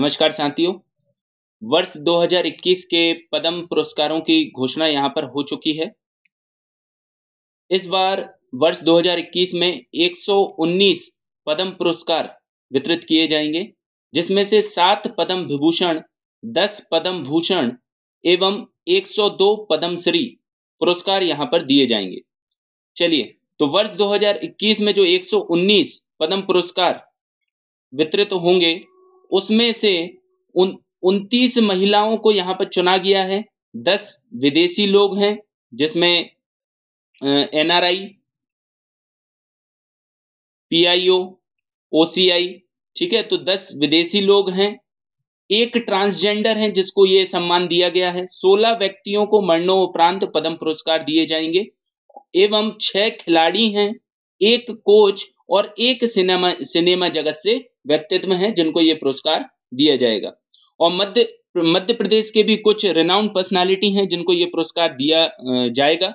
नमस्कार साथियों वर्ष 2021 के पद्म पुरस्कारों की घोषणा यहाँ पर हो चुकी है इस बार वर्ष 2021 में 119 पद्म पुरस्कार वितरित किए जाएंगे जिसमें से सात पद्म विभूषण दस पद्म भूषण एवं 102 पद्म श्री पुरस्कार यहाँ पर दिए जाएंगे चलिए तो वर्ष 2021 में जो 119 पद्म पुरस्कार वितरित होंगे उसमें से उन उनतीस महिलाओं को यहाँ पर चुना गया है दस विदेशी लोग हैं जिसमें एनआरआई पीआईओ ओसीआई ठीक है तो दस विदेशी लोग हैं एक ट्रांसजेंडर हैं जिसको ये सम्मान दिया गया है सोलह व्यक्तियों को मरणोपरांत पद्म पुरस्कार दिए जाएंगे एवं छह खिलाड़ी हैं एक कोच और एक सिनेमा सिनेमा जगत से व्यक्तित्व हैं जिनको ये पुरस्कार दिया जाएगा और मध्य मध्य प्रदेश के भी कुछ रेनाउंड पर्सनालिटी हैं जिनको ये पुरस्कार दिया जाएगा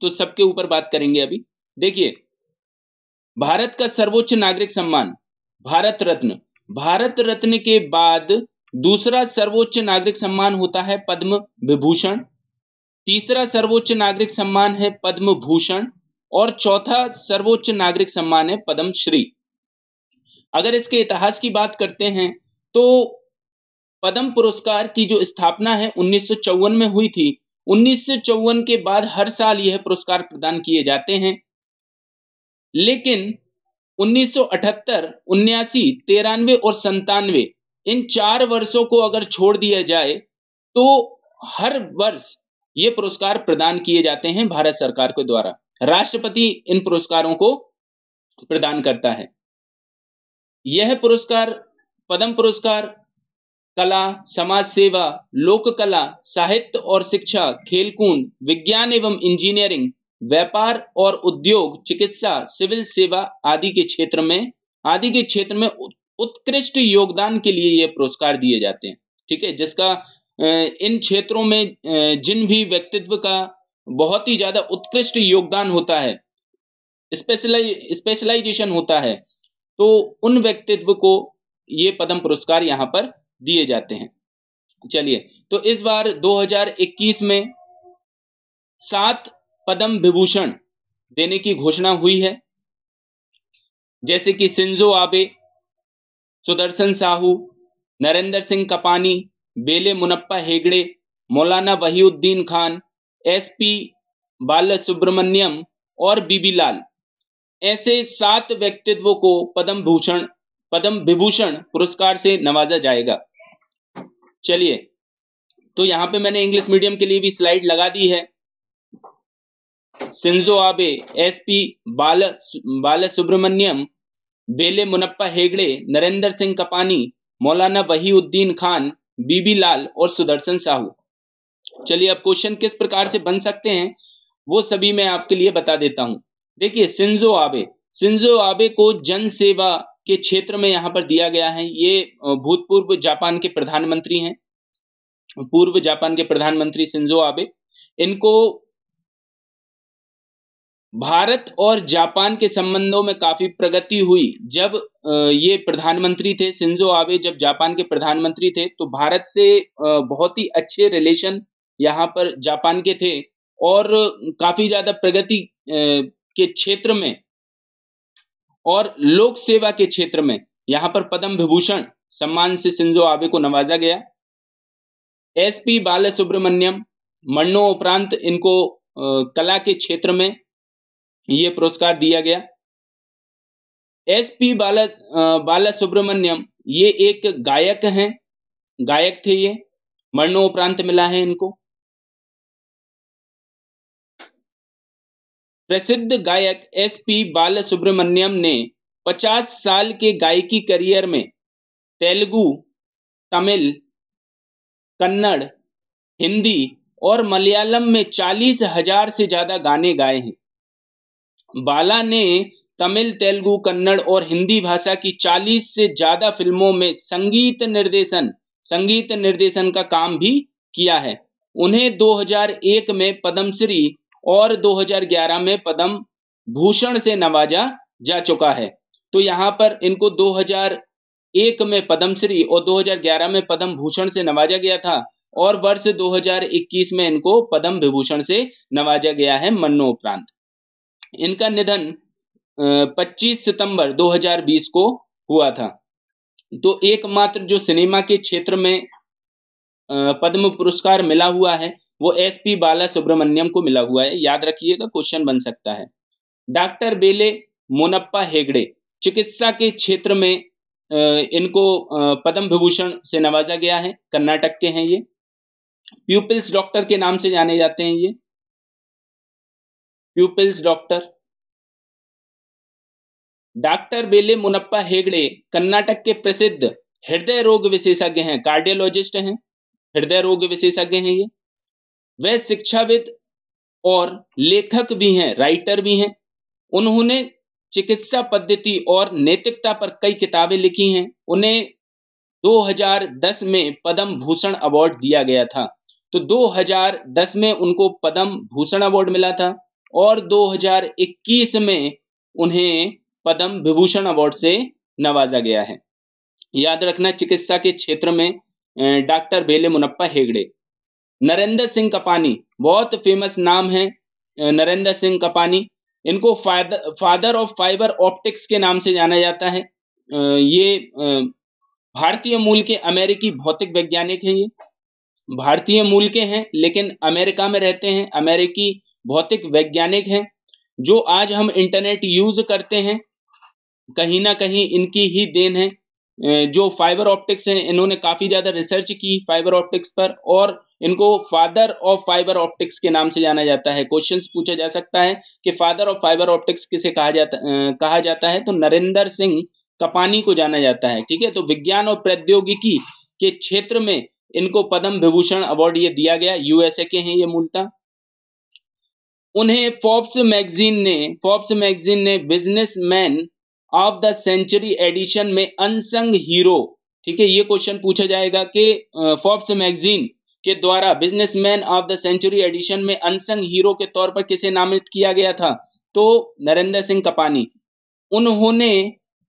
तो सबके ऊपर बात करेंगे अभी देखिए भारत का सर्वोच्च नागरिक सम्मान भारत रत्न भारत रत्न के बाद दूसरा सर्वोच्च नागरिक सम्मान होता है पद्म विभूषण तीसरा सर्वोच्च नागरिक सम्मान है पद्म भूषण और चौथा सर्वोच्च नागरिक सम्मान है पद्म श्री अगर इसके इतिहास की बात करते हैं तो पद्म पुरस्कार की जो स्थापना है उन्नीस में हुई थी उन्नीस के बाद हर साल यह पुरस्कार प्रदान किए जाते हैं लेकिन 1978, उन्यासी तिरानवे और संतानवे इन चार वर्षों को अगर छोड़ दिया जाए तो हर वर्ष ये पुरस्कार प्रदान किए जाते हैं भारत सरकार के द्वारा राष्ट्रपति इन पुरस्कारों को प्रदान करता है यह पुरस्कार पद्म पुरस्कार कला समाज सेवा लोक कला साहित्य और शिक्षा खेलकूद विज्ञान एवं इंजीनियरिंग व्यापार और उद्योग चिकित्सा सिविल सेवा आदि के क्षेत्र में आदि के क्षेत्र में उत्कृष्ट योगदान के लिए यह पुरस्कार दिए जाते हैं ठीक है जिसका इन क्षेत्रों में जिन भी व्यक्तित्व का बहुत ही ज्यादा उत्कृष्ट योगदान होता है स्पेशलाइज स्पेशलाइजेशन होता है तो उन व्यक्तित्व को ये पद्म पुरस्कार यहाँ पर दिए जाते हैं चलिए तो इस बार 2021 में सात पद्म विभूषण देने की घोषणा हुई है जैसे कि सिंजो आबे सुदर्शन साहू नरेंद्र सिंह कपानी बेले मुनप्पा हेगड़े मौलाना वहीउद्दीन खान एसपी बाल सुब्रमण्यम और बीबी लाल ऐसे सात व्यक्तित्वों को पद्म भूषण पद्म विभूषण पुरस्कार से नवाजा जाएगा चलिए तो यहाँ पे मैंने इंग्लिश मीडियम के लिए भी स्लाइड लगा दी है सिंजो आबे एस पी बाल बाल सुब्रमण्यम बेले मुनप्पा हेगड़े नरेंद्र सिंह कपानी मौलाना वहीउद्दीन खान बीबी लाल और सुदर्शन साहू चलिए अब क्वेश्चन किस प्रकार से बन सकते हैं वो सभी मैं आपके लिए बता देता हूं देखिए सिंजो आबे सिंजो आबे को जन सेवा के क्षेत्र में यहाँ पर दिया गया है ये भूतपूर्व जापान के प्रधानमंत्री हैं पूर्व जापान के प्रधानमंत्री सिंजो आबे इनको भारत और जापान के संबंधों में काफी प्रगति हुई जब ये प्रधानमंत्री थे सिंजो आबे जब जापान के प्रधानमंत्री थे तो भारत से बहुत ही अच्छे रिलेशन यहाँ पर जापान के थे और काफी ज्यादा प्रगति के क्षेत्र में और लोक सेवा के क्षेत्र में यहां पर पद्म विभूषण सम्मान से सिंजो आबे को नवाजा गया एस पी बाल सुब्रमण्यम मरणो उपरांत इनको कला के क्षेत्र में ये पुरस्कार दिया गया एस पी बाला सुब्रमण्यम ये एक गायक हैं गायक थे ये मरणो उपरांत मिला है इनको प्रसिद्ध गायक एस पी सुब्रमण्यम ने 50 साल के गायकी करियर में तेलुगु तमिल कन्नड़ हिंदी और मलयालम में चालीस हजार से ज्यादा गाने गाए हैं बाला ने तमिल तेलुगु कन्नड़ और हिंदी भाषा की चालीस से ज्यादा फिल्मों में संगीत निर्देशन संगीत निर्देशन का काम भी किया है उन्हें 2001 में पद्मश्री और 2011 में पद्म भूषण से नवाजा जा चुका है तो यहाँ पर इनको 2001 में पद्मश्री और 2011 में पद्म भूषण से नवाजा गया था और वर्ष 2021 में इनको पद्म विभूषण से नवाजा गया है मरणोपरांत इनका निधन 25 सितंबर 2020 को हुआ था तो एकमात्र जो सिनेमा के क्षेत्र में पद्म पुरस्कार मिला हुआ है वो एस पी बाला सुब्रमण्यम को मिला हुआ है याद रखिएगा क्वेश्चन बन सकता है डॉक्टर बेले मोनप्पा हेगड़े चिकित्सा के क्षेत्र में इनको पद्म विभूषण से नवाजा गया है कर्नाटक के हैं ये प्यूपिल्स डॉक्टर के नाम से जाने जाते हैं ये प्यूपिल्स डॉक्टर डॉक्टर बेले मुनप्पा हेगड़े कर्नाटक के प्रसिद्ध हृदय रोग विशेषज्ञ हैं कार्डियोलॉजिस्ट हैं हृदय रोग विशेषज्ञ हैं ये वे शिक्षाविद और लेखक भी हैं राइटर भी हैं उन्होंने चिकित्सा पद्धति और नैतिकता पर कई किताबें लिखी हैं उन्हें 2010 में पद्म भूषण अवार्ड दिया गया था तो 2010 में उनको पद्म भूषण अवार्ड मिला था और 2021 में उन्हें पद्म विभूषण अवार्ड से नवाजा गया है याद रखना चिकित्सा के क्षेत्र में डॉक्टर बेले मुनप्पा हेगड़े नरेंद्र सिंह कपानी बहुत फेमस नाम है नरेंद्र सिंह कपानी इनको फादर ऑफ फाइबर ऑप्टिक्स के नाम से जाना जाता है ये भारतीय मूल के अमेरिकी भौतिक वैज्ञानिक हैं ये भारतीय मूल के हैं लेकिन अमेरिका में रहते हैं अमेरिकी भौतिक वैज्ञानिक हैं जो आज हम इंटरनेट यूज करते हैं कहीं ना कहीं इनकी ही देन है जो फाइबर ऑप्टिक्स हैं इन्होंने काफ़ी ज़्यादा रिसर्च की फाइबर ऑप्टिक्स पर और इनको फादर ऑफ फाइबर ऑप्टिक्स के नाम से जाना जाता है क्वेश्चन पूछा जा सकता है कि फादर ऑफ फाइबर ऑप्टिक्स किसे कहा जाता कहा जाता है तो नरेंद्र सिंह कपानी को जाना जाता है ठीक है तो विज्ञान और प्रौद्योगिकी के क्षेत्र में इनको पद्म विभूषण अवार्ड ये दिया गया यूएसए के हैं ये मूलता उन्हें फोर्ब्स मैगजीन ने फोर्ब्स मैगजीन ने businessman of the century edition में अनसंग हीरो ठीक है ये क्वेश्चन पूछा जाएगा कि फोर्ब्स मैगजीन के द्वारा businessman of the century edition में अनसंग हीरो के तौर पर किसे नामित किया गया था तो नरेंद्र सिंह कपानी उन्होंने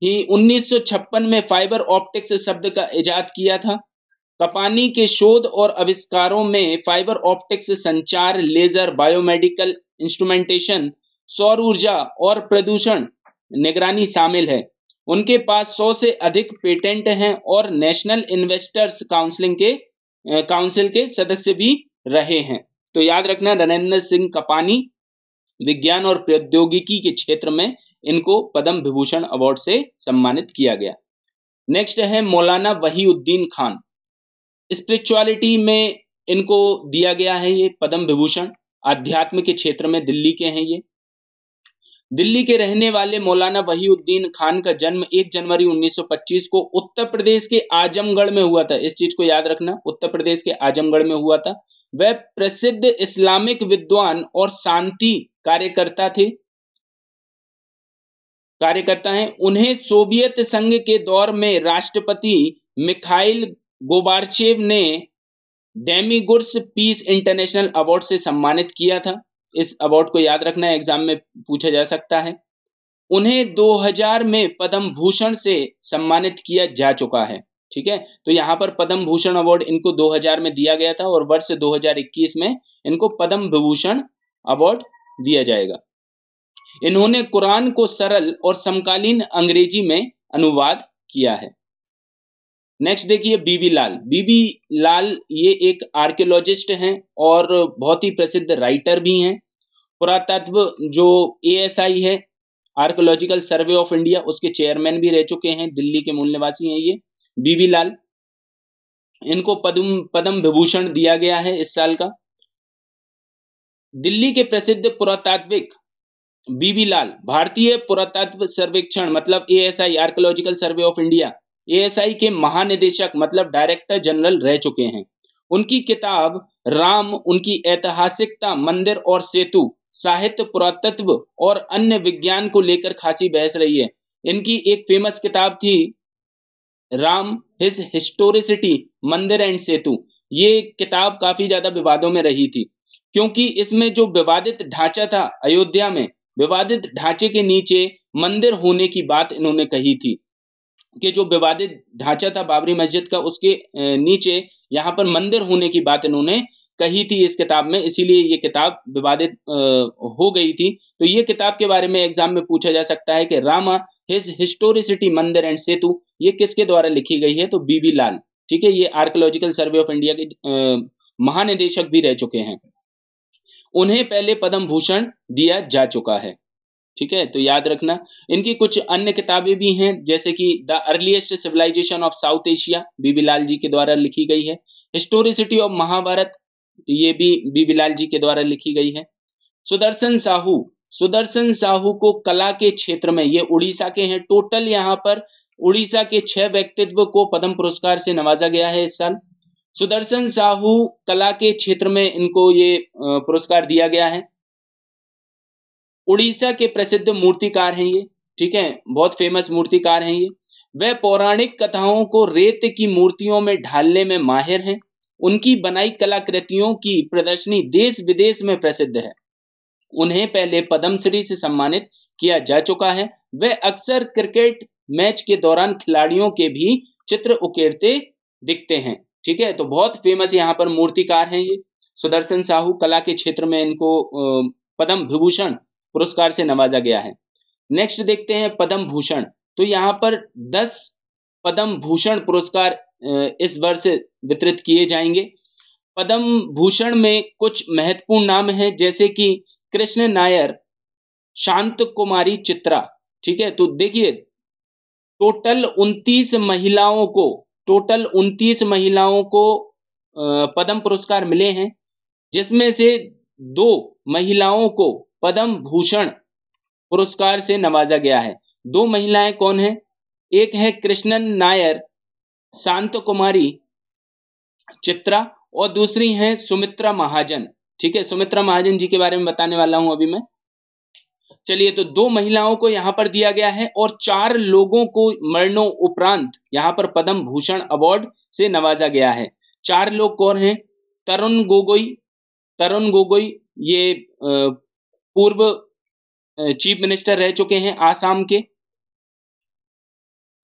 ही 1956 में फाइबर ऑप्टिक्स शब्द का इजाद किया था कपानी के शोध और अविष्कारों में फाइबर ऑप्टिक्स संचार लेजर बायोमेडिकल इंस्ट्रूमेंटेशन सौर ऊर्जा और प्रदूषण निगरानी शामिल है उनके पास सौ से अधिक पेटेंट हैं और नेशनल इन्वेस्टर्स काउंसिलिंग के काउंसिल के सदस्य भी रहे हैं तो याद रखना नरेंद्र सिंह कपानी विज्ञान और प्रौद्योगिकी के क्षेत्र में इनको पद्म विभूषण अवार्ड से सम्मानित किया गया नेक्स्ट है मौलाना वहीउद्दीन खान स्पिरिचुअलिटी में इनको दिया गया है ये पद्म विभूषण आध्यात्म के क्षेत्र में दिल्ली के हैं ये दिल्ली के रहने वाले मौलाना वहीउद्दीन खान का जन्म 1 जनवरी 1925 को उत्तर प्रदेश के आजमगढ़ में हुआ था इस चीज को याद रखना उत्तर प्रदेश के आजमगढ़ में हुआ था वह प्रसिद्ध इस्लामिक विद्वान और शांति कार्यकर्ता थे कार्यकर्ता हैं उन्हें सोवियत संघ के दौर में राष्ट्रपति मिखाइल गोबार्चेव ने डेमीगुर्स पीस इंटरनेशनल अवार्ड से सम्मानित किया था इस अवार्ड को याद रखना एग्जाम में पूछा जा सकता है उन्हें 2000 में पद्म भूषण से सम्मानित किया जा चुका है ठीक है तो यहाँ पर पद्म भूषण अवार्ड इनको 2000 में दिया गया था और वर्ष 2021 में इनको पद्म विभूषण अवार्ड दिया जाएगा इन्होंने कुरान को सरल और समकालीन अंग्रेजी में अनुवाद किया है नेक्स्ट देखिए बीबी लाल बीबी लाल ये एक आर्कियोलॉजिस्ट हैं और बहुत ही प्रसिद्ध राइटर भी हैं पुरातत्व जो एएसआई है आर्कोलॉजिकल सर्वे ऑफ इंडिया उसके चेयरमैन भी रह चुके हैं दिल्ली के मूल निवासी हैं ये बीबी लाल इनको पद्म पद्म विभूषण दिया गया है इस साल का दिल्ली के प्रसिद्ध पुरातात्विक बीबी लाल भारतीय पुरातत्व सर्वेक्षण मतलब ASI archaeological survey of India ASI के महानिदेशक मतलब डायरेक्टर जनरल रह चुके हैं उनकी किताब राम उनकी ऐतिहासिकता मंदिर और सेतु साहित्य पुरातत्व और अन्य विज्ञान को लेकर खासी बहस रही है इनकी एक फेमस किताब थी Ram his historicity mandir and Setu ये किताब काफी ज्यादा विवादों में रही थी क्योंकि इसमें जो विवादित ढांचा था अयोध्या में विवादित ढांचे के नीचे मंदिर होने की बात इन्होंने कही थी के जो विवादित ढांचा था बाबरी मस्जिद का उसके नीचे यहाँ पर मंदिर होने की बात इन्होंने कही थी इस किताब में इसीलिए ये किताब विवादित हो गई थी तो ये किताब के बारे में एग्जाम में पूछा जा सकता है कि Rama his historicity mandir and Setu ये किसके द्वारा लिखी गई है तो बीबी लाल ठीक है ये आर्कोलॉजिकल सर्वे ऑफ इंडिया के महानिदेशक भी रह चुके हैं उन्हें पहले पद्म भूषण दिया जा चुका है ठीक है तो याद रखना इनकी कुछ अन्य किताबें भी हैं जैसे कि the earliest civilisation of South Asia BB Lal ji के द्वारा लिखी गई है हिस्टोरिसिटी ऑफ महाभारत ये भी बीबी लाल जी के द्वारा लिखी गई है सुदर्शन साहू सुदर्शन साहू को कला के क्षेत्र में ये उड़ीसा के हैं टोटल यहाँ पर उड़ीसा के छह व्यक्तित्व को पद्म पुरस्कार से नवाजा गया है इस साल सुदर्शन साहू कला के क्षेत्र में इनको ये पुरस्कार दिया गया है उड़ीसा के प्रसिद्ध मूर्तिकार हैं ये ठीक है बहुत फेमस मूर्तिकार हैं ये वह पौराणिक कथाओं को रेत की मूर्तियों में ढालने में माहिर हैं उनकी बनाई कलाकृतियों की प्रदर्शनी देश विदेश में प्रसिद्ध है उन्हें पहले पद्मश्री से सम्मानित किया जा चुका है वह अक्सर क्रिकेट मैच के दौरान खिलाड़ियों के भी चित्र उकेरते दिखते हैं ठीक है तो बहुत फेमस यहाँ पर मूर्तिकार हैं ये सुदर्शन साहू कला के क्षेत्र में इनको पद्म विभूषण पुरस्कार से नवाजा गया है नेक्स्ट देखते हैं पद्म भूषण तो यहाँ पर दस पद्म भूषण पुरस्कार इस वर्ष वितरित किए जाएंगे पद्म भूषण में कुछ महत्वपूर्ण नाम हैं जैसे कि कृष्ण नायर शांत कुमारी चित्रा ठीक है तो देखिए टोटल उनतीस महिलाओं को टोटल उनतीस महिलाओं को पद्म पुरस्कार मिले हैं जिसमें से दो महिलाओं को पद्म भूषण पुरस्कार से नवाजा गया है दो महिलाएं कौन है एक है कृष्णन नायर शांत कुमारी चित्रा और दूसरी है सुमित्रा महाजन ठीक है सुमित्रा महाजन जी के बारे में बताने वाला हूं अभी मैं चलिए तो दो महिलाओं को यहां पर दिया गया है और चार लोगों को मरणों उपरांत यहाँ पर पद्म भूषण अवार्ड से नवाजा गया है चार लोग कौन हैं तरुण गोगोई तरुण गोगोई ये पूर्व चीफ मिनिस्टर रह चुके हैं आसाम के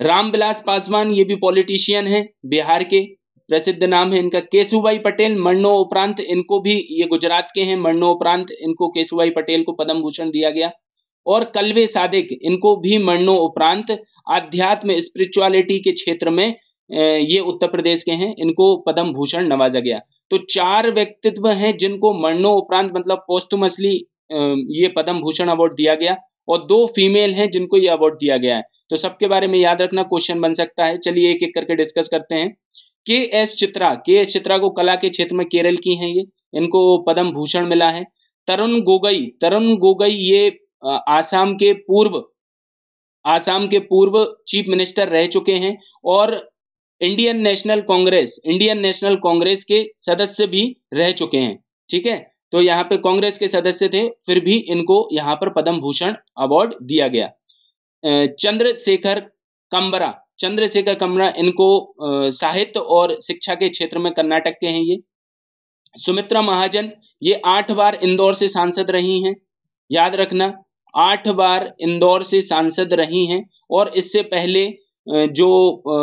रामविलास पासवान ये भी पॉलिटिशियन हैं बिहार के प्रसिद्ध नाम है इनका केशुभाई पटेल मरणो उपरांत इनको भी ये गुजरात के हैं मरणो उपरांत इनको केशुभाई पटेल को पद्म भूषण दिया गया और कलवे सादिक इनको भी मरणो उपरांत आध्यात्म स्पिरिचुअलिटी के क्षेत्र में ये उत्तर प्रदेश के हैं इनको पद्म भूषण नवाजा गया तो चार व्यक्तित्व हैं जिनको मरणो उपरांत मतलब पोस्टमसली ये पद्म भूषण अवार्ड दिया गया और दो फीमेल हैं जिनको ये अवार्ड दिया गया है तो सबके बारे में याद रखना क्वेश्चन बन सकता है चलिए एक एक करके डिस्कस करते हैं के एस चित्रा के एस चित्रा को कला के क्षेत्र में केरल की हैं ये इनको पद्म भूषण मिला है तरुण गोगई तरुण गोगई ये आसाम के पूर्व आसाम के पूर्व चीफ मिनिस्टर रह चुके हैं और Indian National Congress Indian National Congress के सदस्य भी रह चुके हैं ठीक है तो यहाँ पे कांग्रेस के सदस्य थे फिर भी इनको यहाँ पर पद्म भूषण अवार्ड दिया गया चंद्रशेखर कंबरा चंद्रशेखर कंबरा इनको साहित्य और शिक्षा के क्षेत्र में कर्नाटक के हैं ये सुमित्रा महाजन ये आठ बार इंदौर से सांसद रही हैं याद रखना आठ बार इंदौर से सांसद रही हैं और इससे पहले जो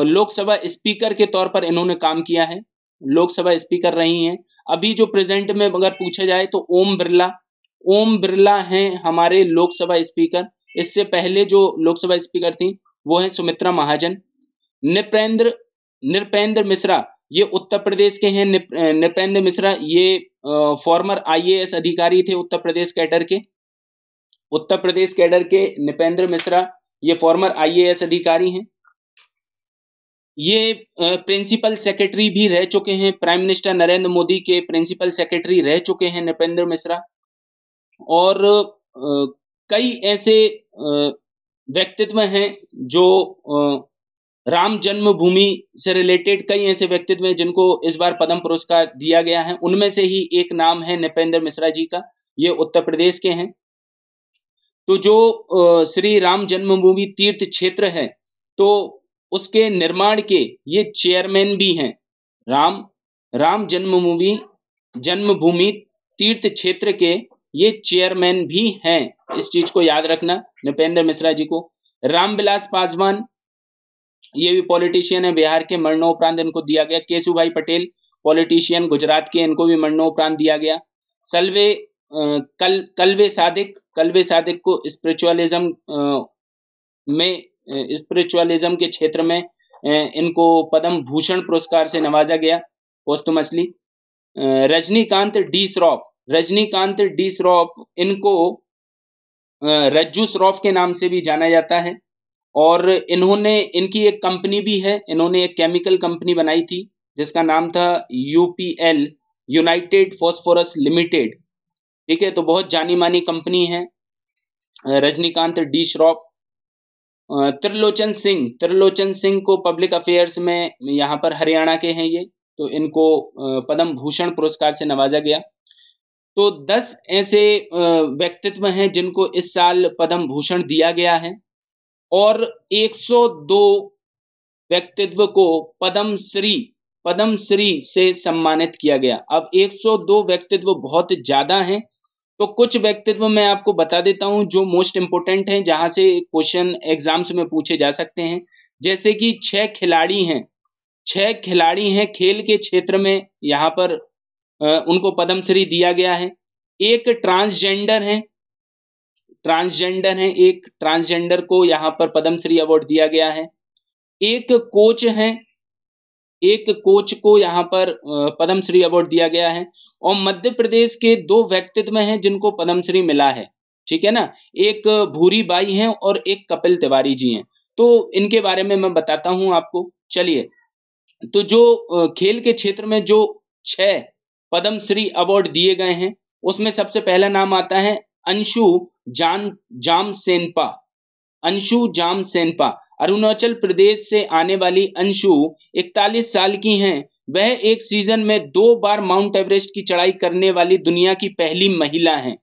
लोकसभा स्पीकर के तौर पर इन्होंने काम किया है लोकसभा स्पीकर रही हैं अभी जो प्रेजेंट में अगर पूछा जाए तो ओम बिरला ओम बिरला हैं हमारे लोकसभा स्पीकर इससे पहले जो लोकसभा स्पीकर थी वो है सुमित्रा महाजन नृपेंद्र नृपेंद्र मिश्रा ये उत्तर प्रदेश के हैं नृपेंद्र मिश्रा ये फॉर्मर आईएएस अधिकारी थे उत्तर प्रदेश कैडर के उत्तर प्रदेश कैडर के नृपेंद्र मिश्रा ये फॉर्मर आईएएस अधिकारी हैं ये प्रिंसिपल सेक्रेटरी भी रह चुके हैं प्राइम मिनिस्टर नरेंद्र मोदी के प्रिंसिपल सेक्रेटरी रह चुके हैं नृपेंद्र मिश्रा और कई ऐसे व्यक्तित्व हैं जो राम जन्मभूमि से रिलेटेड कई ऐसे व्यक्तित्व हैं जिनको इस बार पद्म पुरस्कार दिया गया है उनमें से ही एक नाम है नृपेंद्र मिश्रा जी का ये उत्तर प्रदेश के हैं तो जो श्री राम जन्मभूमि तीर्थ क्षेत्र है तो उसके निर्माण के ये चेयरमैन भी हैं राम राम जन्मभूमि जन्मभूमि तीर्थ क्षेत्र के ये चेयरमैन भी हैं इस चीज को याद रखना नृपेंद्र मिश्रा जी को रामविलास पासवान ये भी पॉलिटिशियन है बिहार के मरणोपरांत इनको दिया गया केशु भाई पटेल पॉलिटिशियन गुजरात के इनको भी मरणोपरांत दिया गया सलवे कल कलवे सादिक कलवे सादिक को स्पिरिचुअलिज्म में स्पिरिचुअलिज्म के क्षेत्र में इनको पद्म भूषण पुरस्कार से नवाजा गया posthumously Rajnikant D Shroff Rajnikant D Shroff इनको रज्जू श्रॉफ के नाम से भी जाना जाता है और इन्होंने इनकी एक कंपनी भी है इन्होंने एक केमिकल कंपनी बनाई थी जिसका नाम था यूपीएल यूनाइटेड फॉस्फोरस लिमिटेड ठीक है तो बहुत जानी मानी कंपनी है रजनीकांत डी श्रॉफ त्रिलोचन सिंह त्रिलोचन सिंह को पब्लिक अफेयर्स में यहाँ पर हरियाणा के हैं ये तो इनको पद्म भूषण पुरस्कार से नवाजा गया तो दस ऐसे व्यक्तित्व हैं जिनको इस साल पद्म भूषण दिया गया है और 102 व्यक्तित्व को पद्म श्री पद्म श्री से सम्मानित किया गया अब 102 व्यक्तित्व बहुत ज्यादा हैं तो कुछ व्यक्तित्व मैं आपको बता देता हूं जो मोस्ट इंपोर्टेंट हैं जहां से क्वेश्चन एग्जाम्स में पूछे जा सकते हैं जैसे कि छह खिलाड़ी हैं छह खिलाड़ी हैं खेल के क्षेत्र में यहाँ पर उनको पद्मश्री दिया गया है एक ट्रांसजेंडर है ट्रांसजेंडर है एक ट्रांसजेंडर को यहाँ पर पद्मश्री अवार्ड दिया गया है एक कोच है एक कोच को यहाँ पर पद्मश्री अवार्ड दिया गया है और मध्य प्रदेश के दो व्यक्तित्व हैं जिनको पद्मश्री मिला है ठीक है ना एक भूरी बाई हैं और एक कपिल तिवारी जी हैं तो इनके बारे में मैं बताता हूं आपको चलिए तो जो खेल के क्षेत्र में जो छह पद्मश्री अवार्ड दिए गए हैं उसमें सबसे पहला नाम आता है अंशु जान जाम सेनपा अंशु जाम सेनपा अरुणाचल प्रदेश से आने वाली अंशु 41 साल की हैं वह एक सीजन में दो बार माउंट एवरेस्ट की चढ़ाई करने वाली दुनिया की पहली महिला हैं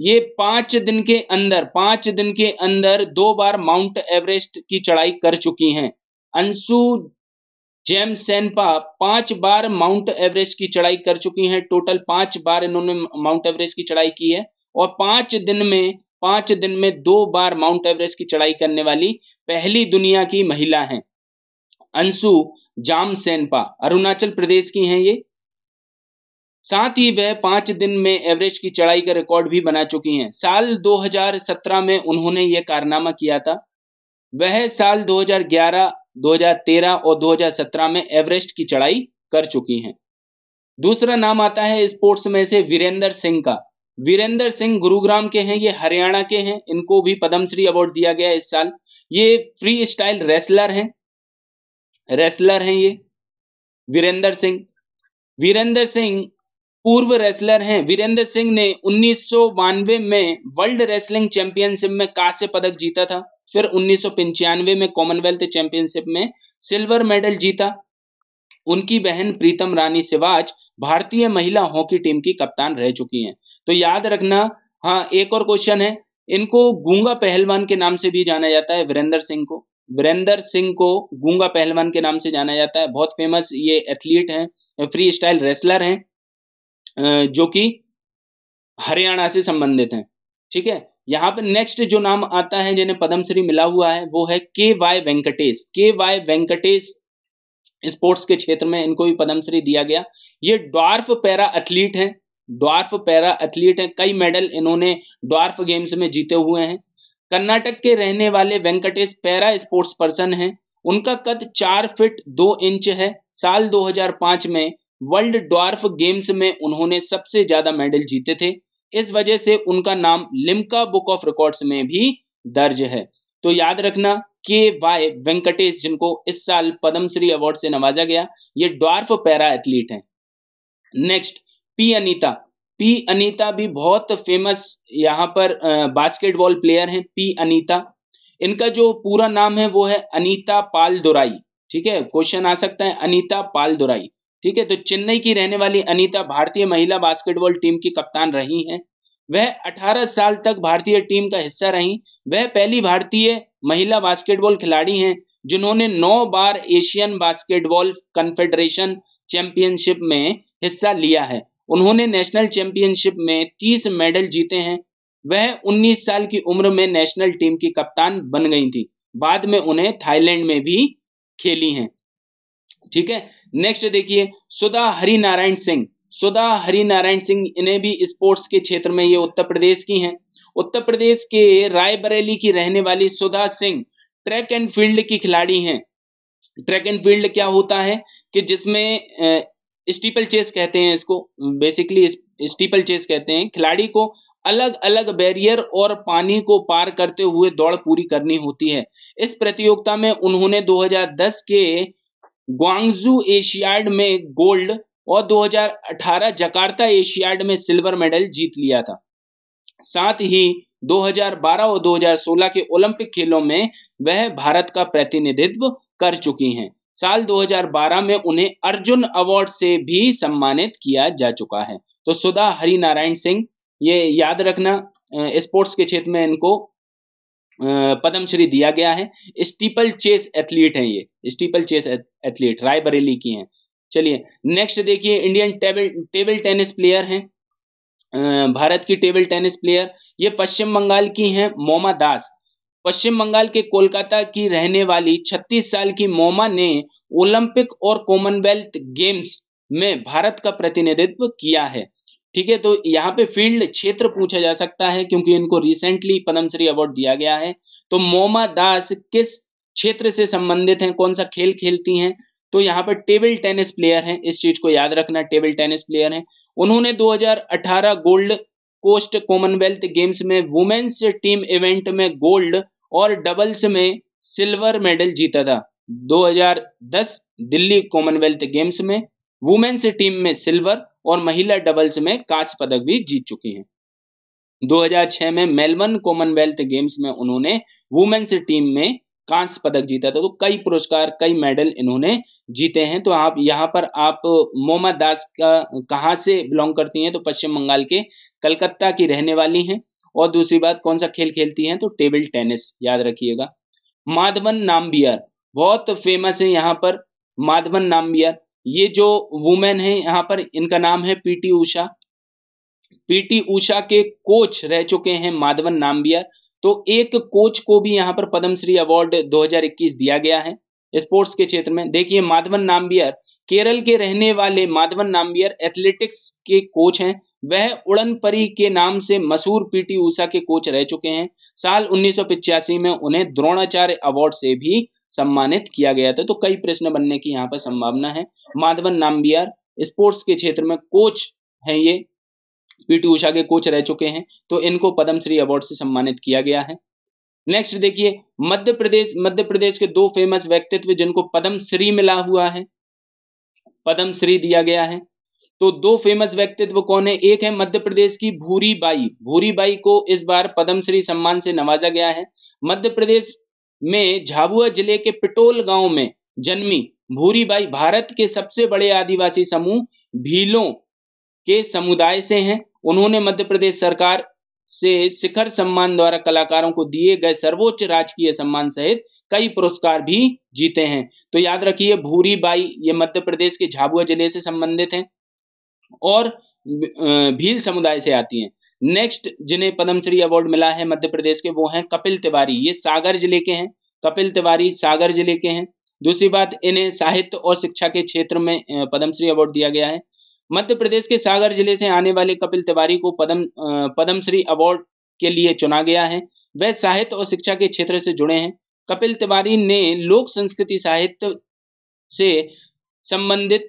ये पांच दिन के अंदर पांच दिन के अंदर दो बार माउंट एवरेस्ट की चढ़ाई कर चुकी हैं अंशु जेम सेनपा पांच बार माउंट एवरेस्ट की चढ़ाई कर चुकी हैं टोटल पांच बार इन्होंने माउंट एवरेस्ट की चढ़ाई की है और पांच दिन में पांच दिन में दो बार माउंट एवरेस्ट की चढ़ाई करने वाली पहली दुनिया की महिला हैं अंशु जाम सेनपा अरुणाचल प्रदेश की हैं ये साथ ही वह पांच दिन में एवरेस्ट की चढ़ाई का रिकॉर्ड भी बना चुकी हैं साल 2017 में उन्होंने यह कारनामा किया था वह साल 2011 2013 और 2017 में एवरेस्ट की चढ़ाई कर चुकी हैं दूसरा नाम आता है स्पोर्ट्स में से वीरेंद्र सिंह का वीरेंद्र सिंह गुरुग्राम के हैं ये हरियाणा के हैं इनको भी पद्मश्री अवार्ड दिया गया इस साल ये फ्री स्टाइल रेसलर हैं रेसलर हैं ये वीरेंद्र सिंह वीरेंद्र सिंह पूर्व रेसलर हैं वीरेंद्र सिंह ने उन्नीस में वर्ल्ड रेसलिंग चैंपियनशिप में कांस्य पदक जीता था फिर उन्नीस में कॉमनवेल्थ चैंपियनशिप में सिल्वर मेडल जीता उनकी बहन प्रीतम रानी सिवाज भारतीय महिला हॉकी टीम की कप्तान रह चुकी हैं तो याद रखना हाँ एक और क्वेश्चन है इनको गूंगा पहलवान के नाम से भी जाना जाता है वीरेंद्र सिंह को वीरेंद्र सिंह को गूंगा पहलवान के नाम से जाना जाता है बहुत फेमस ये एथलीट हैं फ्री स्टाइल रेसलर हैं जो कि हरियाणा से संबंधित हैं ठीक है यहाँ पर नेक्स्ट जो नाम आता है जिन्हें पद्मश्री मिला हुआ है वो है के वाई वेंकटेश के वाई वेंकटेश स्पोर्ट्स के क्षेत्र में इनको भी पद्मश्री दिया गया ये डॉर्फ पैरा एथलीट हैं डॉर्फ पैरा एथलीट हैं कई मेडल इन्होंने डॉर्फ गेम्स में जीते हुए हैं कर्नाटक के रहने वाले वेंकटेश पैरा स्पोर्ट्स पर्सन हैं उनका कद चार फिट दो इंच है साल 2005 में वर्ल्ड डॉर्फ गेम्स में उन्होंने सबसे ज्यादा मेडल जीते थे इस वजह से उनका नाम लिम्का बुक ऑफ रिकॉर्ड्स में भी दर्ज है तो याद रखना के वाई वेंकटेश जिनको इस साल पद्मश्री अवार्ड से नवाजा गया ये ड्वार्फ पैरा एथलीट हैं next P Anita P Anita भी बहुत फेमस यहाँ पर बास्केटबॉल प्लेयर हैं पी अनीता इनका जो पूरा नाम है वो है अनीता पाल दुराई ठीक है क्वेश्चन आ सकता है अनीता पाल दुराई ठीक है तो चेन्नई की रहने वाली अनीता भारतीय महिला बास्केटबॉल टीम की कप्तान रही हैं वह 18 साल तक भारतीय टीम का हिस्सा रही वह पहली भारतीय महिला बास्केटबॉल खिलाड़ी हैं जिन्होंने नौ बार एशियन बास्केटबॉल कन्फेडरेशन चैंपियनशिप में हिस्सा लिया है उन्होंने नेशनल चैंपियनशिप में तीस मेडल जीते हैं वह 19 साल की उम्र में नेशनल टीम की कप्तान बन गई थी बाद में उन्हें थाईलैंड में भी खेली हैं ठीक है नेक्स्ट देखिए सुधा हरिनारायण सिंह सुधा हरिनारायण सिंह इन्हें भी स्पोर्ट्स के क्षेत्र में ये उत्तर प्रदेश की हैं उत्तर प्रदेश के रायबरेली की रहने वाली Sudha Singh track and field की खिलाड़ी हैं ट्रैक एंड फील्ड क्या होता है कि जिसमें स्टीपल चेस कहते हैं इसको बेसिकली स्टीपल चेस कहते हैं खिलाड़ी को अलग अलग बैरियर और पानी को पार करते हुए दौड़ पूरी करनी होती है इस प्रतियोगिता में उन्होंने 2010 के ग्वांगजू एशियाड में गोल्ड और 2018 जकार्ता एशियाड में सिल्वर मेडल जीत लिया था साथ ही 2012 और 2016 के ओलंपिक खेलों में वह भारत का प्रतिनिधित्व कर चुकी हैं साल 2012 में उन्हें अर्जुन अवार्ड से भी सम्मानित किया जा चुका है तो सुधा हरिनारायण सिंह ये याद रखना स्पोर्ट्स के क्षेत्र में इनको पद्मश्री दिया गया है स्टीपल चेस एथलीट हैं ये स्टीपल चेस एथलीट रायबरेली की हैं चलिए नेक्स्ट देखिए Indian table table tennis player हैं भारत की टेबल टेनिस प्लेयर ये पश्चिम बंगाल की हैं मोमा दास पश्चिम बंगाल के कोलकाता की रहने वाली 36 साल की मोमा ने ओलंपिक और कॉमनवेल्थ गेम्स में भारत का प्रतिनिधित्व किया है ठीक है तो यहाँ पे फील्ड क्षेत्र पूछा जा सकता है क्योंकि इनको रिसेंटली पद्मश्री अवार्ड दिया गया है तो मोमा दास किस क्षेत्र से संबंधित हैं कौन सा खेल खेलती हैं तो यहाँ पर टेबल टेनिस प्लेयर हैं इस चीज को याद रखना टेबल टेनिस प्लेयर हैं उन्होंने 2018 गोल्ड कोस्ट कॉमनवेल्थ गेम्स में वुमेन्स टीम इवेंट में गोल्ड और डबल्स में सिल्वर मेडल जीता था 2010 दिल्ली कॉमनवेल्थ गेम्स में वुमेन्स टीम में सिल्वर और महिला डबल्स में कांस पदक भी जीत चुकी हैं 2006 में मेलबर्न कॉमनवेल्थ गेम्स में उन्होंने वुमेन्स टीम में कांस्य पदक जीता था तो कई पुरस्कार कई मेडल इन्होंने जीते हैं तो आप यहाँ पर आप मोमा दास का कहाँ से बिलोंग करती हैं तो पश्चिम बंगाल के कलकत्ता की रहने वाली हैं और दूसरी बात कौन सा खेल खेलती हैं तो टेबल टेनिस याद रखिएगा माधवन नामबियर बहुत फेमस है यहाँ पर माधवन नाम्बियर ये जो वुमेन है यहाँ पर इनका नाम है पीटी उषा पीटी उषा के कोच रह चुके हैं माधवन नामबियर तो एक कोच को भी यहाँ पर पद्मश्री अवार्ड 2021 दिया गया है स्पोर्ट्स के क्षेत्र में देखिए माधवन नाम्बियर केरल के रहने वाले माधवन नाम्बियर एथलेटिक्स के कोच हैं वह उड़नपरी के नाम से मशहूर पीटी ऊषा के कोच रह चुके हैं साल उन्नीस में उन्हें द्रोणाचार्य अवार्ड से भी सम्मानित किया गया था तो कई प्रश्न बनने की यहाँ पर संभावना है माधवन नाम्बियर स्पोर्ट्स के क्षेत्र में कोच हैं ये पीटी उषा के कोच रह चुके हैं तो इनको पद्मश्री अवार्ड से सम्मानित किया गया है नेक्स्ट देखिए मध्य प्रदेश मध्य प्रदेश के दो फेमस व्यक्तित्व जिनको पद्मश्री मिला हुआ है पद्मश्री दिया गया है तो दो फेमस व्यक्तित्व कौन है एक है मध्य प्रदेश की भूरी बाई भूरी बाई को इस बार पद्मश्री सम्मान से नवाजा गया है मध्य प्रदेश में झाबुआ जिले के पिटोल गांव में जन्मी भूरी बाई भारत के सबसे बड़े आदिवासी समूह भीलों के समुदाय से हैं उन्होंने मध्य प्रदेश सरकार से शिखर सम्मान द्वारा कलाकारों को दिए गए सर्वोच्च राजकीय सम्मान सहित कई पुरस्कार भी जीते हैं तो याद रखिए भूरी बाई ये मध्य प्रदेश के झाबुआ जिले से संबंधित हैं और भील समुदाय से आती हैं नेक्स्ट जिन्हें पद्मश्री अवार्ड मिला है मध्य प्रदेश के वो हैं कपिल तिवारी ये सागर जिले के हैं कपिल तिवारी सागर जिले के हैं दूसरी बात इन्हें साहित्य और शिक्षा के क्षेत्र में पद्मश्री अवार्ड दिया गया है मध्य प्रदेश के सागर जिले से आने वाले कपिल तिवारी को पद्म पद्मश्री अवार्ड के लिए चुना गया है वह साहित्य और शिक्षा के क्षेत्र से जुड़े हैं कपिल तिवारी ने लोक संस्कृति साहित्य से संबंधित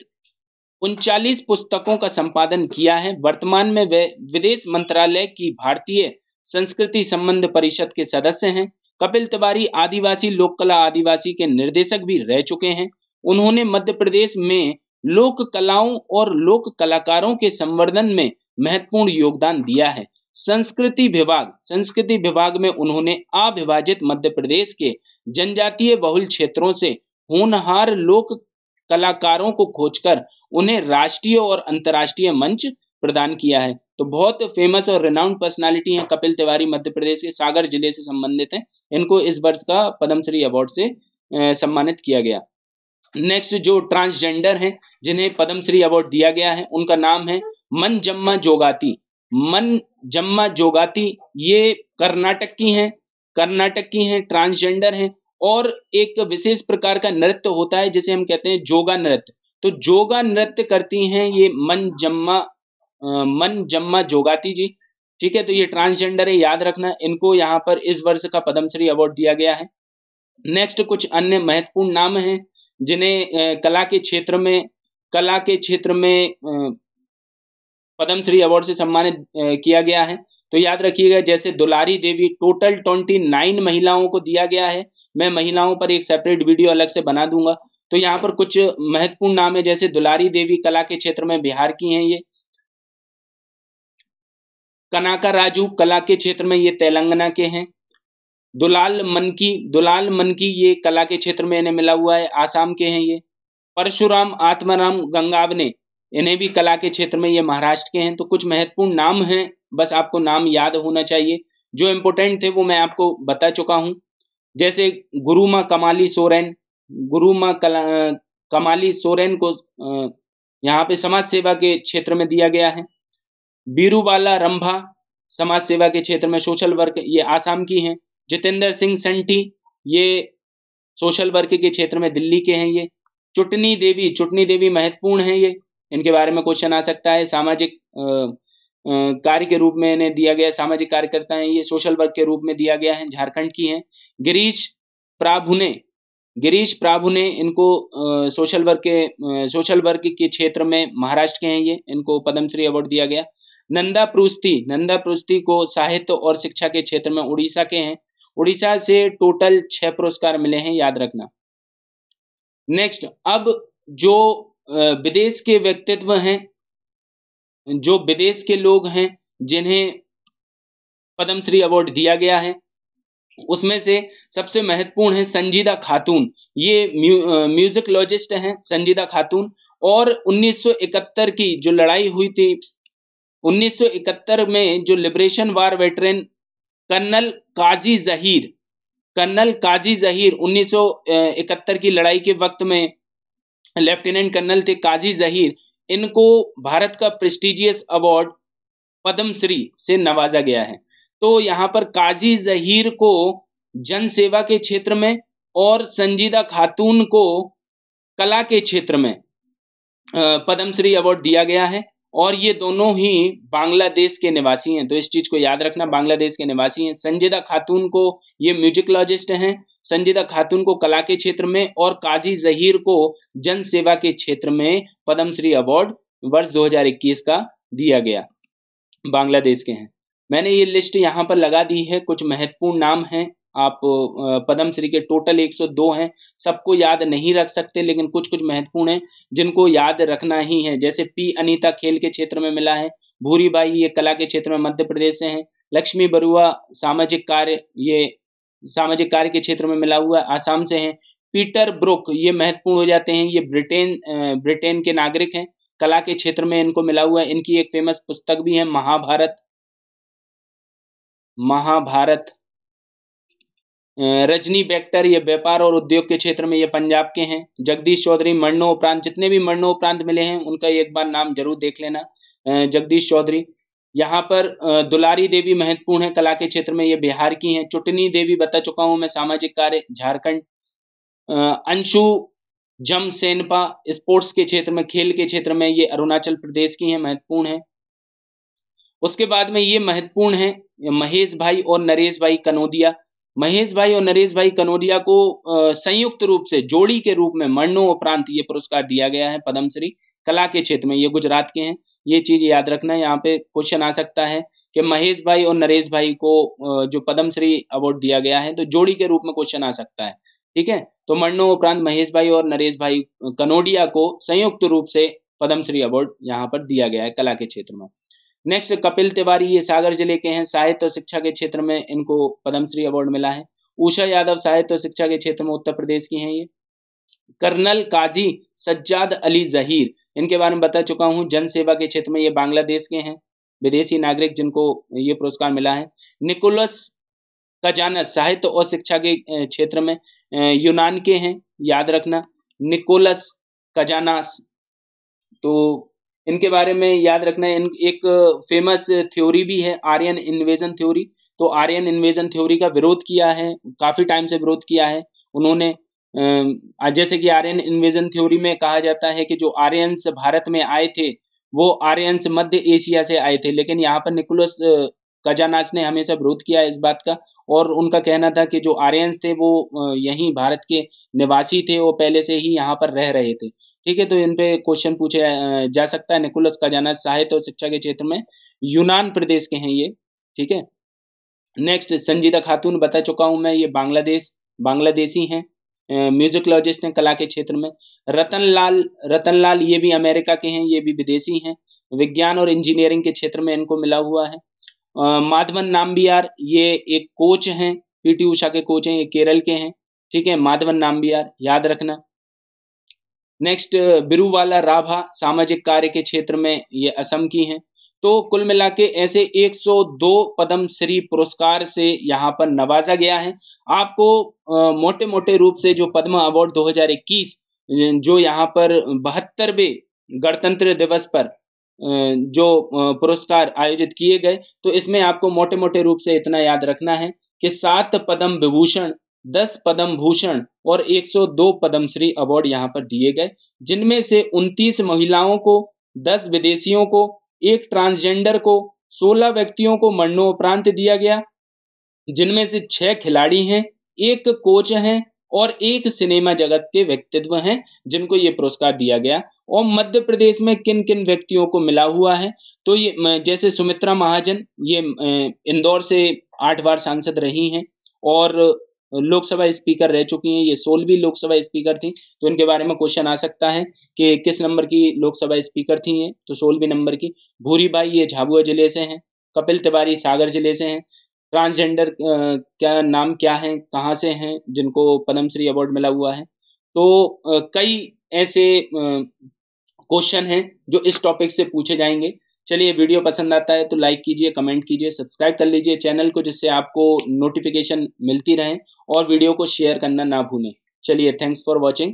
उनचालीस पुस्तकों का संपादन किया है वर्तमान में वे विदेश मंत्रालय की भारतीय संस्कृति संबंध परिषद के सदस्य हैं कपिल तिवारी आदिवासी लोक कला आदिवासी के निर्देशक भी रह चुके हैं उन्होंने मध्य प्रदेश में लोक कलाओं और लोक कलाकारों के संवर्धन में महत्वपूर्ण योगदान दिया है संस्कृति विभाग संस्कृति विभाग में उन्होंने अविभाजित मध्य प्रदेश के जनजातीय बहुल क्षेत्रों से होनहार लोक कलाकारों को खोजकर उन्हें राष्ट्रीय और अंतर्राष्ट्रीय मंच प्रदान किया है तो बहुत फेमस और रेनाउंड पर्सनालिटी हैं कपिल तिवारी मध्य प्रदेश के सागर जिले से संबंधित हैं इनको इस वर्ष का पद्मश्री अवार्ड से सम्मानित किया गया नेक्स्ट जो ट्रांसजेंडर हैं जिन्हें पद्मश्री अवार्ड दिया गया है उनका नाम है मन जम्मा जोगाती मन जम्मा जोगाती ये कर्नाटक की हैं कर्नाटक की हैं ट्रांसजेंडर हैं और एक विशेष प्रकार का नृत्य होता है जिसे हम कहते हैं जोगा नृत्य तो जोगा नृत्य करती हैं ये मन जम्मा मन जम्मा जोगाती जी ठीक है तो ये ट्रांसजेंडर है याद रखना इनको यहाँ पर इस वर्ष का पद्मश्री अवार्ड दिया गया है नेक्स्ट कुछ अन्य महत्वपूर्ण नाम हैं जिन्हें कला के क्षेत्र में कला के क्षेत्र में पद्मश्री अवार्ड से सम्मानित किया गया है तो याद रखिएगा जैसे Dulari Devi total twenty nine महिलाओं को दिया गया है मैं महिलाओं पर एक सेपरेट वीडियो अलग से बना दूंगा तो यहाँ पर कुछ महत्वपूर्ण नाम है जैसे दुलारी देवी कला के क्षेत्र में बिहार की हैं ये कनाका राजू कला के क्षेत्र में ये तेलंगाना के हैं दुलाल मनकी दुलाल मनकी ये कला के क्षेत्र में इन्हें मिला हुआ है आसाम के हैं ये परशुराम आत्माराम गंगावने इन्हें भी कला के क्षेत्र में ये महाराष्ट्र के हैं तो कुछ महत्वपूर्ण नाम हैं बस आपको नाम याद होना चाहिए जो इम्पोर्टेंट थे वो मैं आपको बता चुका हूँ जैसे गुरुमा कमाली सोरेन गुरुमा कला कमाली सोरेन को यहाँ पे समाज सेवा के क्षेत्र में दिया गया है बीरूबाला रंभा समाज सेवा के क्षेत्र में सोशल वर्क ये आसाम की हैं जितेंद्र सिंह सेंटी ये सोशल वर्क के क्षेत्र में दिल्ली के हैं ये चुटनी देवी चुटनी देवी महत्वपूर्ण है ये इनके बारे में क्वेश्चन आ सकता है सामाजिक कार्य के रूप में इन्हें दिया गया सामाजिक कार्यकर्ता है ये सोशल वर्क के रूप में दिया गया है झारखंड की है गिरीश प्राभुने गिरीश प्राभु ने इनको आ, सोशल वर्क के आ, सोशल वर्क के क्षेत्र में महाराष्ट्र के हैं ये इनको पद्मश्री अवार्ड दिया गया नंदा प्रुस्ती नंदा प्रुस्ती को साहित्य और शिक्षा के क्षेत्र में उड़ीसा के हैं उड़ीसा से टोटल छह पुरस्कार मिले हैं याद रखना नेक्स्ट अब जो विदेश के व्यक्तित्व हैं जो विदेश के लोग हैं जिन्हें पद्मश्री अवार्ड दिया गया है उसमें से सबसे महत्वपूर्ण है संजीदा खातून ये म्यू, लॉजिस्ट हैं संजीदा खातून और 1971 की जो लड़ाई हुई थी 1971 में जो liberation war veteran colonel Kazi Zahir colonel Kazi Zahir 1971 की लड़ाई के वक्त में लेफ्टिनेंट कर्नल थे काजी जहीर इनको भारत का प्रेस्टिजियस अवार्ड पद्मश्री से नवाजा गया है तो यहाँ पर काजी जहीर को जन सेवा के क्षेत्र में और संजीदा खातून को कला के क्षेत्र में पद्मश्री अवार्ड दिया गया है और ये दोनों ही बांग्लादेश के निवासी हैं तो इस चीज़ को याद रखना बांग्लादेश के निवासी हैं संजीदा खातून को ये म्यूजिकलॉजिस्ट हैं संजीदा खातून को कला के क्षेत्र में और काजी जहीर को जन सेवा के क्षेत्र में पद्मश्री अवार्ड वर्ष 2021 का दिया गया बांग्लादेश के हैं मैंने ये लिस्ट यहाँ पर लगा दी है कुछ महत्वपूर्ण नाम हैं आप पद्म श्री के टोटल 102 हैं सबको याद नहीं रख सकते लेकिन कुछ कुछ महत्वपूर्ण हैं जिनको याद रखना ही है जैसे पी अनीता खेल के क्षेत्र में मिला है भूरी बाई ये कला के क्षेत्र में मध्य प्रदेश से हैं लक्ष्मी बरुआ सामाजिक कार्य ये सामाजिक कार्य के क्षेत्र में मिला हुआ आसाम से है पीटर ब्रुक ये महत्वपूर्ण हो जाते हैं ये ब्रिटेन ब्रिटेन के नागरिक हैं कला के क्षेत्र में इनको मिला हुआ है इनकी एक फेमस पुस्तक भी है महाभारत महाभारत रजनी बेक्टर ये व्यापार और उद्योग के क्षेत्र में ये पंजाब के हैं जगदीश चौधरी मरणो उपरांत जितने भी मरणो उपरांत मिले हैं उनका एक बार नाम जरूर देख लेना जगदीश चौधरी यहाँ पर दुलारी देवी महत्वपूर्ण है कला के क्षेत्र में ये बिहार की हैं चुटनी देवी बता चुका हूं मैं सामाजिक कार्य झारखंड अंशु जम सेनपा स्पोर्ट्स के क्षेत्र में खेल के क्षेत्र में ये अरुणाचल प्रदेश की हैं महत्वपूर्ण है उसके बाद में ये महत्वपूर्ण है महेश भाई और नरेश भाई कनोदिया महेश भाई और नरेश भाई कनोडिया को संयुक्त रूप से जोड़ी के रूप में मरणोपरांत ये पुरस्कार दिया गया है पद्मश्री कला के क्षेत्र में ये गुजरात के हैं ये चीज याद रखना यहाँ पे क्वेश्चन आ सकता है कि महेश भाई और नरेश भाई को जो पद्मश्री अवार्ड दिया गया है तो जोड़ी के रूप में क्वेश्चन आ सकता है ठीक है तो मरणोपरांत महेश भाई और नरेश भाई कनोडिया को संयुक्त रूप से पद्मश्री अवार्ड यहाँ पर दिया गया है कला के क्षेत्र में नेक्स्ट कपिल तिवारी ये सागर जिले के हैं साहित्य और शिक्षा के क्षेत्र में इनको पद्मश्री अवार्ड मिला है उषा यादव साहित्य और शिक्षा के क्षेत्र में उत्तर प्रदेश की हैं ये कर्नल काजी सज्जाद अली जहीर इनके बारे में बता चुका हूँ जनसेवा के क्षेत्र में ये बांग्लादेश के हैं विदेशी नागरिक जिनको ये पुरस्कार मिला है निकोलस कजानस साहित्य और शिक्षा के क्षेत्र में यूनान के हैं याद रखना निकोलस कजानास तो इनके बारे में याद रखना है इन एक फेमस थ्योरी भी है आर्यन इन्वेजन थ्योरी तो आर्यन इन्वेजन थ्योरी का विरोध किया है काफ़ी टाइम से विरोध किया है उन्होंने जैसे कि आर्यन इन्वेजन थ्योरी में कहा जाता है कि जो आर्यंस भारत में आए थे वो आर्यंस मध्य एशिया से आए थे लेकिन यहाँ पर निकोलस कजानाच ने हमेशा विरोध किया इस बात का और उनका कहना था कि जो आर्यंस थे वो यहीं भारत के निवासी थे वो पहले से ही यहाँ पर रह रहे थे ठीक है तो इन पे क्वेश्चन पूछा जा सकता है निकोलस कजानाच साहित्य और शिक्षा के क्षेत्र में यूनान प्रदेश के हैं ये ठीक है नेक्स्ट संजीदा खातून बता चुका हूं मैं ये बांग्लादेश बांग्लादेशी हैं म्यूजिकोलॉजिस्ट हैं कला के क्षेत्र में रतन लाल रतन लाल ये भी अमेरिका के हैं ये भी विदेशी हैं विज्ञान और इंजीनियरिंग के क्षेत्र में इनको मिला हुआ है माधवन नाम्बियार ये एक कोच हैं पीटी उषा के कोच हैं ये केरल के हैं ठीक है माधवन नाम्बियार याद रखना नेक्स्ट बिरुवाला राभा सामाजिक कार्य के क्षेत्र में ये असम की हैं तो कुल मिला के ऐसे 102 पद्म श्री पुरस्कार से यहाँ पर नवाजा गया है आपको आ, मोटे मोटे रूप से जो पद्म अवार्ड 2021 जो यहाँ पर बहत्तरवे गणतंत्र दिवस पर जो पुरस्कार आयोजित किए गए तो इसमें आपको मोटे मोटे रूप से इतना याद रखना है कि सात पद्म विभूषण दस पद्म भूषण और 102 पद्मश्री अवार्ड यहाँ पर दिए गए जिनमें से 29 महिलाओं को 10 विदेशियों को एक ट्रांसजेंडर को 16 व्यक्तियों को मरणोपरांत दिया गया जिनमें से छह खिलाड़ी हैं एक कोच हैं और एक सिनेमा जगत के व्यक्तित्व हैं जिनको ये पुरस्कार दिया गया और मध्य प्रदेश में किन किन व्यक्तियों को मिला हुआ है तो ये जैसे सुमित्रा महाजन ये इंदौर से आठ बार सांसद रही हैं और लोकसभा स्पीकर रह चुकी हैं ये सोलहवीं लोकसभा स्पीकर थी तो इनके बारे में क्वेश्चन आ सकता है कि किस नंबर की लोकसभा स्पीकर थी ये तो सोलहवीं नंबर की भूरी बाई ये झाबुआ जिले से हैं कपिल तिवारी सागर जिले से हैं ट्रांसजेंडर क्या नाम क्या है कहाँ से हैं जिनको पद्मश्री अवार्ड मिला हुआ है तो कई ऐसे क्वेश्चन हैं जो इस टॉपिक से पूछे जाएंगे चलिए वीडियो पसंद आता है तो लाइक कीजिए कमेंट कीजिए सब्सक्राइब कर लीजिए चैनल को जिससे आपको नोटिफिकेशन मिलती रहे और वीडियो को शेयर करना ना भूलें चलिए थैंक्स फॉर वॉचिंग